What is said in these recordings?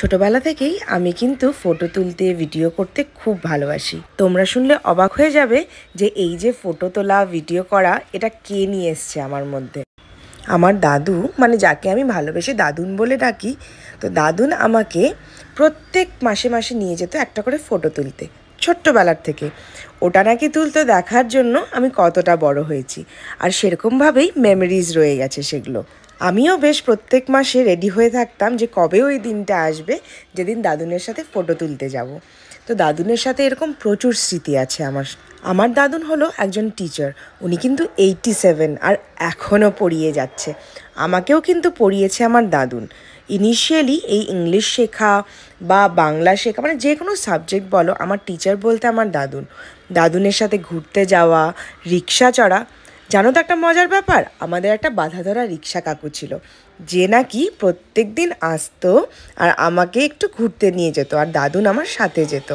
ছোটবেলা থেকেই আমি কিন্তু ফটো তুলতে ভিডিও করতে খুব ভালোবাসি তোমরা শুনলে অবাক হয়ে যাবে যে এই যে ফটো তোলা ভিডিও করা এটা কে নিয়ে এসছে আমার মধ্যে আমার দাদু মানে যাকে আমি ভালোবেসে দাদুন বলে ডাকি তো দাদুন আমাকে প্রত্যেক মাসে মাসে নিয়ে যেত একটা করে ফটো তুলতে ছোট্টবেলার থেকে ওটা নাকি তুলতে দেখার জন্য আমি কতটা বড় হয়েছি আর সেরকমভাবেই মেমোরিজ রয়ে গেছে সেগুলো আমিও বেশ প্রত্যেক মাসে রেডি হয়ে থাকতাম যে কবে ওই দিনটা আসবে যেদিন দাদুনের সাথে ফটো তুলতে যাব তো দাদুনের সাথে এরকম প্রচুর স্মৃতি আছে আমার আমার দাদুন হলো একজন টিচার উনি কিন্তু এইটি সেভেন আর এখনও পড়িয়ে যাচ্ছে আমাকেও কিন্তু পড়িয়েছে আমার দাদুন ইনিশিয়ালি এই ইংলিশ শেখা বা বাংলা শেখা মানে যে কোনো সাবজেক্ট বলো আমার টিচার বলতে আমার দাদুন দাদুনের সাথে ঘুরতে যাওয়া রিক্সা চড়া জানো তো একটা মজার ব্যাপার আমাদের একটা বাধা ধরা রিক্সা কাকু ছিল যে নাকি প্রত্যেক দিন আসতো আর আমাকে একটু ঘুরতে নিয়ে যেত আর দাদুন আমার সাথে যেত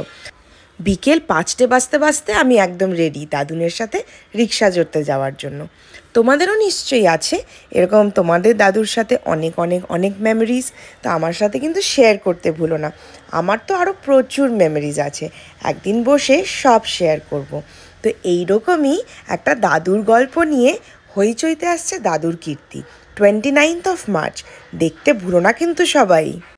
বিকেল পাঁচটে বাজতে বাজতে আমি একদম রেডি দাদুনের সাথে রিক্সা জড়তে যাওয়ার জন্য তোমাদেরও নিশ্চয়ই আছে এরকম তোমাদের দাদুর সাথে অনেক অনেক অনেক মেমোরিজ তো আমার সাথে কিন্তু শেয়ার করতে ভুলো না আমার তো আরও প্রচুর মেমোরিজ আছে একদিন বসে সব শেয়ার করব। তো এইরকমই একটা দাদুর গল্প নিয়ে হইচইতে আসছে দাদুর কীর্তি টোয়েন্টি নাইন্থ অফ মার্চ দেখতে ভুলো না কিন্তু সবাই